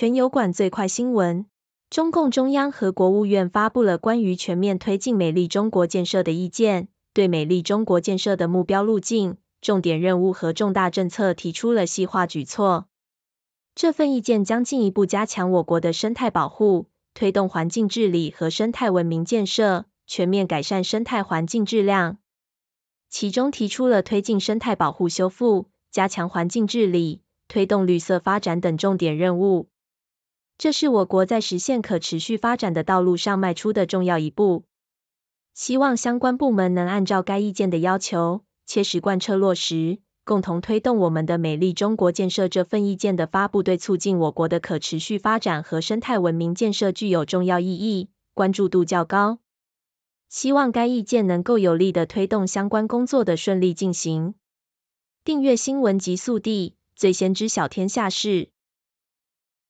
全油管最快新闻：中共中央和国务院发布了关于全面推进美丽中国建设的意见，对美丽中国建设的目标路径、重点任务和重大政策提出了细化举措。这份意见将进一步加强我国的生态保护，推动环境治理和生态文明建设，全面改善生态环境质量。其中提出了推进生态保护修复、加强环境治理、推动绿色发展等重点任务。这是我国在实现可持续发展的道路上迈出的重要一步。希望相关部门能按照该意见的要求，切实贯彻落实，共同推动我们的美丽中国建设。这份意见的发布，对促进我国的可持续发展和生态文明建设具有重要意义，关注度较高。希望该意见能够有力的推动相关工作的顺利进行。订阅新闻极速递，最先知晓天下事。